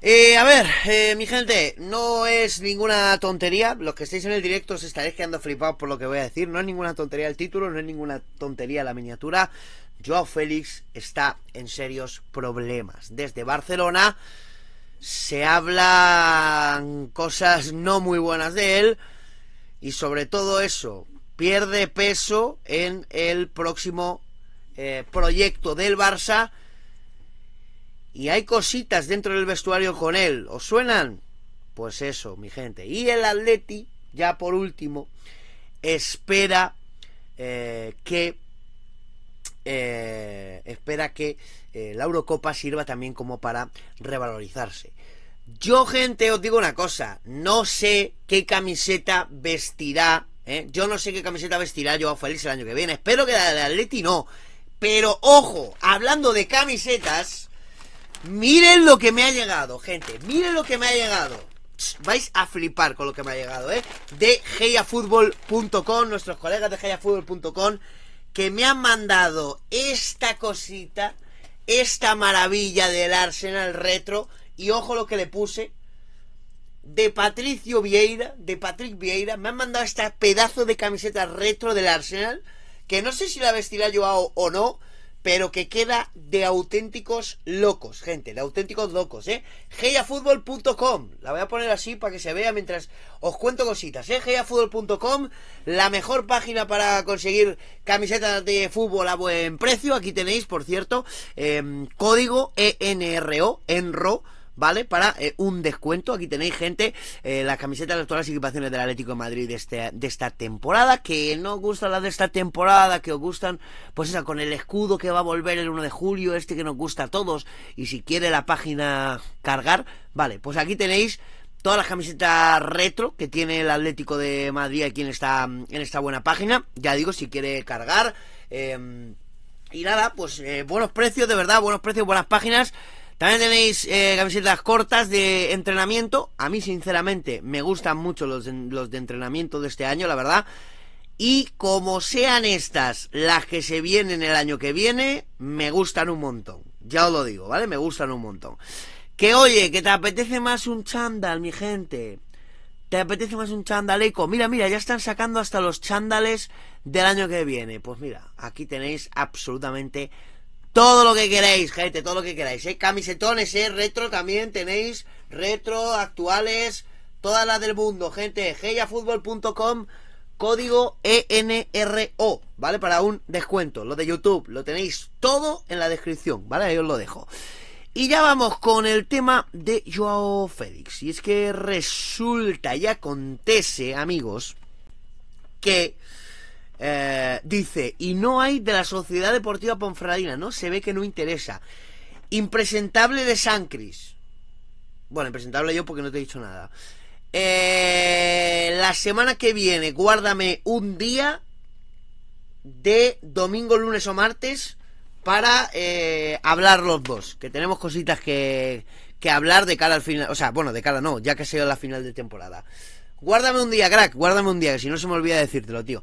Eh, a ver, eh, mi gente, no es ninguna tontería. Los que estáis en el directo os estaréis quedando flipados por lo que voy a decir. No es ninguna tontería el título, no es ninguna tontería la miniatura. Joao Félix está en serios problemas. Desde Barcelona se hablan cosas no muy buenas de él y sobre todo eso, pierde peso en el próximo eh, proyecto del Barça y hay cositas dentro del vestuario con él. ¿Os suenan? Pues eso, mi gente. Y el Atleti, ya por último, espera eh, que eh, espera que eh, la Eurocopa sirva también como para revalorizarse. Yo, gente, os digo una cosa, no sé qué camiseta vestirá, yo no sé qué camiseta vestirá a Feliz el año que viene, espero que la de Atleti no, pero ojo, hablando de camisetas, Miren lo que me ha llegado, gente. Miren lo que me ha llegado. Vais a flipar con lo que me ha llegado, ¿eh? De geiafutbol.com, nuestros colegas de geiafutbol.com, que me han mandado esta cosita, esta maravilla del Arsenal retro. Y ojo lo que le puse. De Patricio Vieira, de Patrick Vieira, me han mandado este pedazo de camiseta retro del Arsenal. Que no sé si la vestirá yo o no, pero que queda de auténticos locos, gente, de auténticos locos, ¿eh? geiafutbol.com, la voy a poner así para que se vea mientras os cuento cositas, ¿eh? geiafutbol.com, la mejor página para conseguir camisetas de fútbol a buen precio, aquí tenéis, por cierto, em, código e ENRO, ENRO, ¿vale? Para eh, un descuento. Aquí tenéis, gente, eh, las camisetas de todas las equipaciones del Atlético de Madrid de, este, de esta temporada. Que no os gustan las de esta temporada, que os gustan, pues esa, con el escudo que va a volver el 1 de julio, este que nos gusta a todos. Y si quiere la página cargar, vale, pues aquí tenéis todas las camisetas retro que tiene el Atlético de Madrid aquí en esta, en esta buena página. Ya digo, si quiere cargar. Em, y nada, pues eh, buenos precios, de verdad, buenos precios, buenas páginas. También tenéis eh, camisetas cortas de entrenamiento. A mí, sinceramente, me gustan mucho los de, entrenamiento de este año, la verdad. Y como sean estas las que se vienen el año que viene, me gustan un montón. Ya os lo digo, ¿vale? Me gustan un montón. Que oye, que te apetece más un chándal, mi gente. ¿Te apetece más un eco Mira, mira, ya están sacando hasta los chándales del año que viene. Pues mira, aquí tenéis absolutamente todo lo que queréis, gente, todo lo que queráis. ¿eh? Camisetones, ¿eh? retro también tenéis, retro, actuales, todas las del mundo, gente. geyafutbol.com, código ENRO, ¿vale? Para un descuento. Lo de YouTube, lo tenéis todo en la descripción, ¿vale? Ahí os lo dejo. Y ya vamos con el tema de Joao Félix. Y es que resulta y acontece, amigos, que... Eh, dice, y no hay de la Sociedad Deportiva Ponfradina, ¿no? Se ve que no interesa. Impresentable de San Sancris. Bueno, impresentable yo porque no te he dicho nada. Eh, la semana que viene, guárdame un día de domingo, lunes o martes para eh, hablar los dos. Que tenemos cositas que, que hablar de cara al final. O sea, bueno, de cara no, ya que ha sido la final de temporada. Guárdame un día, crack, guárdame un día, que si no se me olvida decírtelo, tío.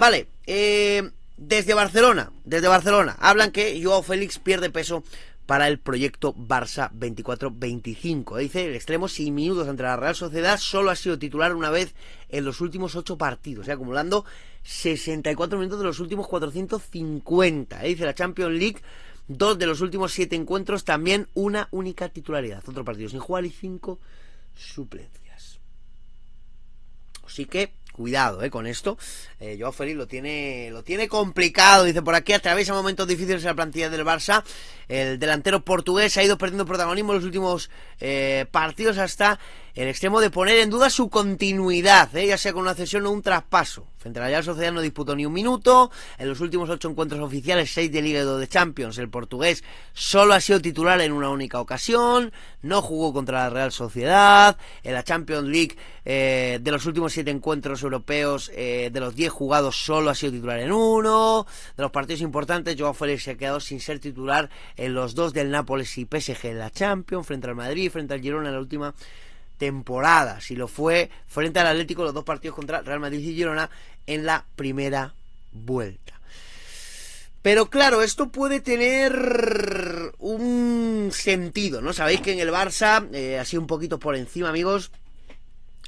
Vale, eh, desde Barcelona, desde Barcelona, hablan que Joao Félix pierde peso para el proyecto Barça 24-25. Dice el extremo sin minutos ante la Real Sociedad, solo ha sido titular una vez en los últimos 8 partidos, acumulando 64 minutos de los últimos 450. Dice la Champions League, dos de los últimos 7 encuentros, también una única titularidad. Otro partido sin jugar y 5 suplencias. Así que Cuidado, eh, con esto. Eh, Joao Félix lo tiene, lo tiene complicado. Dice por aquí atraviesa momentos difíciles en la plantilla del Barça. El delantero portugués ha ido perdiendo protagonismo en los últimos eh, partidos hasta el extremo de poner en duda su continuidad, eh, ya sea con una cesión o un traspaso. Frente a la Real Sociedad no disputó ni un minuto. En los últimos ocho encuentros oficiales, seis de Liga y dos de Champions, el portugués solo ha sido titular en una única ocasión. No jugó contra la Real Sociedad. En la Champions League de los últimos siete encuentros europeos, eh, de los 10 jugados solo ha sido titular en uno. De los partidos importantes, Joao Félix se ha quedado sin ser titular en los dos del Nápoles y PSG en la Champions, frente al Madrid, frente al Girona en la última temporada. Si lo fue frente al Atlético, los dos partidos contra Real Madrid y Girona en la primera vuelta. Pero claro, esto puede tener un sentido, ¿no? Sabéis que en el Barça, eh, así un poquito por encima, amigos,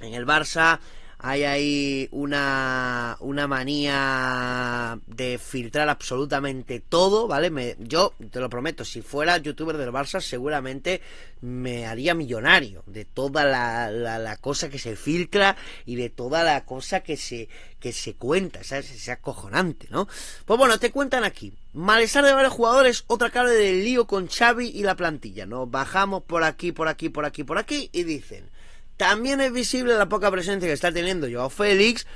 en el Barça hay ahí una, manía de filtrar absolutamente todo, ¿vale? yo te lo prometo, si fuera youtuber del Barça seguramente me haría millonario de toda la, la, cosa que se filtra y de toda la cosa que se, que se cuenta, ¿sabes? Es acojonante, ¿no? Pues bueno, te cuentan aquí. Malestar de varios jugadores, otra cara del lío con Xavi y la plantilla, ¿no? Bajamos por aquí, por aquí, por aquí, por aquí y dicen... También es visible la poca presencia que está teniendo Joao Félix,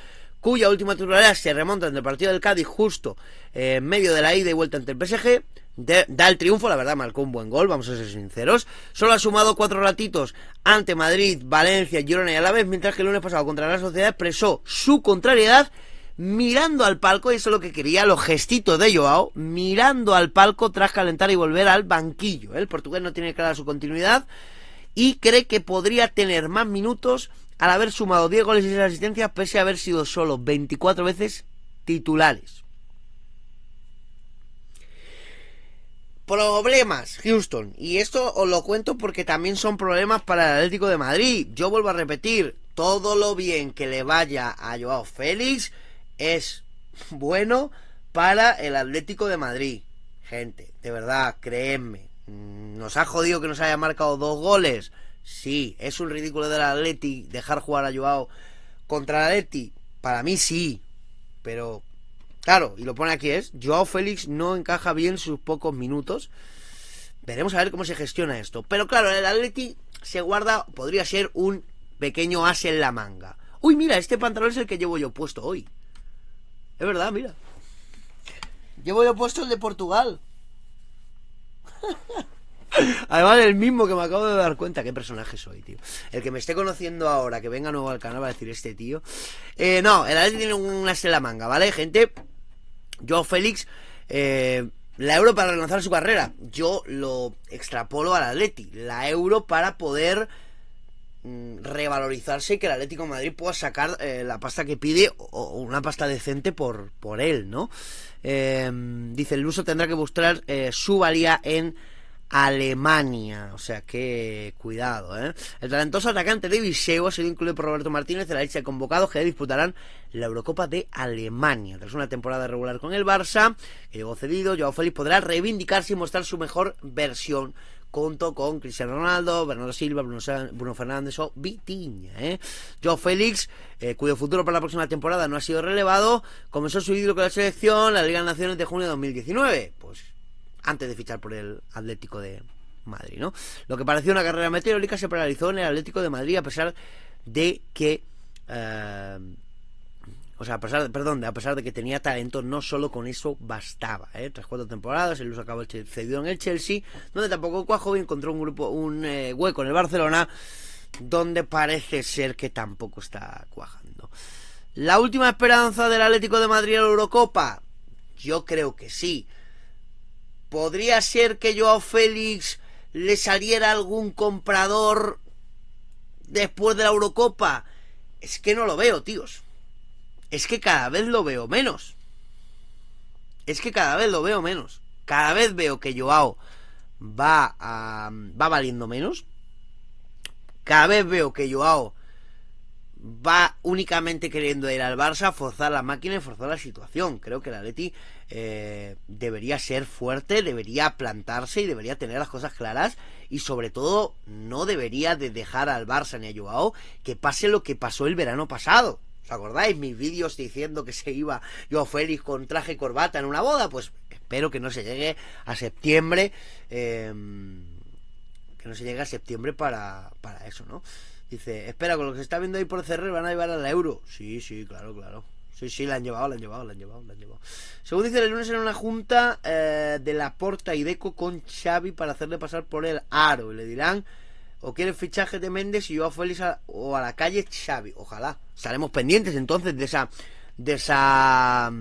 cuya última titularidad se remonta entre el partido del Cádiz justo eh, en medio de la ida y vuelta ante el PSG. da el triunfo, la verdad, marcó un buen gol, vamos a ser sinceros. Solo ha sumado cuatro ratitos ante Madrid, Valencia, Girona y Alavés, mientras que el lunes pasado contra la Sociedad expresó su contrariedad mirando al palco, y eso es lo que quería, los gestitos de Joao, mirando al palco tras calentar y volver al banquillo. El portugués no tiene clara su continuidad y cree que podría tener más minutos al haber sumado 10 goles y 6 asistencias pese a haber sido solo 24 veces titulares. Problemas, Houston. Y esto os lo cuento porque también son problemas para el Atlético de Madrid. Yo vuelvo a repetir, todo lo bien que le vaya a Joao Félix es bueno para el Atlético de Madrid. Gente, de verdad, creedme. Mm, nos ha jodido que nos haya marcado dos goles. Sí, es un ridículo del Atleti dejar jugar a Joao contra el Atleti. Para mí sí, pero claro, y lo pone aquí es, Joao Félix no encaja bien sus pocos minutos. Veremos a ver cómo se gestiona esto. Pero claro, el Atleti se guarda, podría ser un pequeño as en la manga. Uy, mira, este pantalón es el que llevo yo puesto hoy. Es verdad, mira. Llevo yo puesto el de Portugal. Además, el mismo que me acabo de dar cuenta, qué personaje soy, tío. El que me esté conociendo ahora, que venga nuevo al canal, va a decir este tío. Eh, no, el Atleti tiene una la manga, ¿vale, gente? Yo, Félix, eh, la Euro para relanzar su carrera. Yo lo extrapolo al Atleti. La Euro para poder Mm, revalorizarse y que el Atlético Madrid pueda sacar eh, la pasta que pide o, una pasta decente por, por él, ¿no? Eh, dice, el luso tendrá que mostrar eh, su valía en Alemania, o sea que cuidado, ¿eh? El talentoso atacante de Viseo ha sido incluido por Roberto Martínez de la lista de convocados que disputarán la Eurocopa de Alemania. Tras una temporada regular con el Barça, que llegó cedido, Joao Félix podrá reivindicarse y mostrar su mejor versión conto con Cristiano Ronaldo, Bernardo Silva, Bruno, Fernández o Vitiña. ¿eh? Joe Félix, eh, cuyo futuro para la próxima temporada no ha sido relevado, comenzó su ídolo con la selección, la Liga de Naciones de junio de 2019, pues antes de fichar por el Atlético de Madrid. ¿no? Lo que parecía una carrera meteórica se paralizó en el Atlético de Madrid a pesar de que... Eh, o sea, a pesar de, perdón, a pesar de que tenía talento, no solo con eso bastaba. ¿eh? Tras cuatro temporadas, él uso acabó cedido en el Chelsea, donde tampoco cuajó y encontró un grupo, un eh, hueco en el Barcelona, donde parece ser que tampoco está cuajando. ¿La última esperanza del Atlético de Madrid en la Eurocopa? Yo creo que sí. ¿Podría ser que Joao Félix le saliera algún comprador después de la Eurocopa? Es que no lo veo, tíos es que cada vez lo veo menos. Es que cada vez lo veo menos. Cada vez veo que Joao va, a, va valiendo menos. Cada vez veo que Joao va únicamente queriendo ir al Barça, forzar la máquina y forzar la situación. Creo que la Atleti eh, debería ser fuerte, debería plantarse y debería tener las cosas claras y sobre todo no debería de dejar al Barça ni a Joao que pase lo que pasó el verano pasado. ¿Os acordáis mis vídeos diciendo que se iba yo Félix con traje y corbata en una boda? Pues espero que no se llegue a septiembre. Em, que no se llegue a septiembre para, eso, ¿no? Dice, espera, con lo que se está viendo ahí por el CRE van a llevar a la euro. Sí, sí, claro, claro. Sí, sí, la han llevado, la han llevado, la han llevado, la han llevado. Según dice el lunes en una junta eh, de la Porta y Deco con Xavi para hacerle pasar por el aro. Y le dirán o quiere el fichaje de Méndez y yo a Félix o a la calle Xavi. Ojalá. Estaremos pendientes entonces de esa. de esa.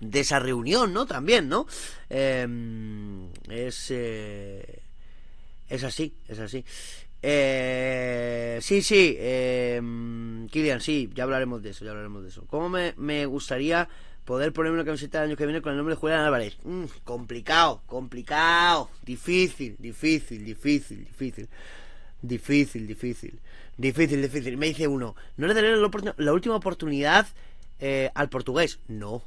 de esa reunión, ¿no? También, ¿no? Em, es. Eh, es así, es así. Eh, sí, sí. Em, Kilian, sí, ya hablaremos de eso, ya hablaremos de eso. ¿Cómo me, gustaría poder ponerme una camiseta el año que viene con el nombre de Julián Álvarez? Mm, complicado, complicado, difícil, difícil, difícil, difícil. Difícil, difícil. Difícil, difícil. Me dice uno, ¿no le daré la, última oportunidad eh, al portugués? No.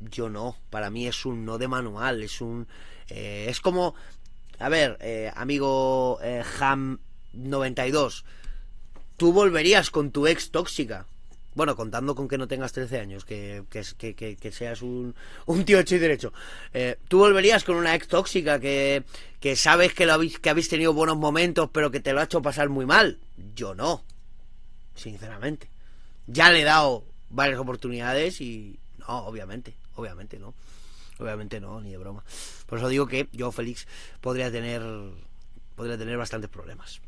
Yo no. Para mí es un no de manual. Es un... Eh, es como... A ver, eh, amigo Ham92 tú volverías con tu ex tóxica. Bueno, contando con que no tengas 13 años, que, que, que, seas un, un, tío hecho y derecho. Eh, tú volverías con una ex tóxica que, sabes que, lo habéis, que habéis tenido buenos momentos, pero que te lo ha hecho pasar muy mal. Yo no, sinceramente. Ya le he dado varias oportunidades y... No, obviamente, obviamente no. Obviamente no, ni de broma. Por eso digo que yo, Félix, podría tener, podría tener bastantes problemas.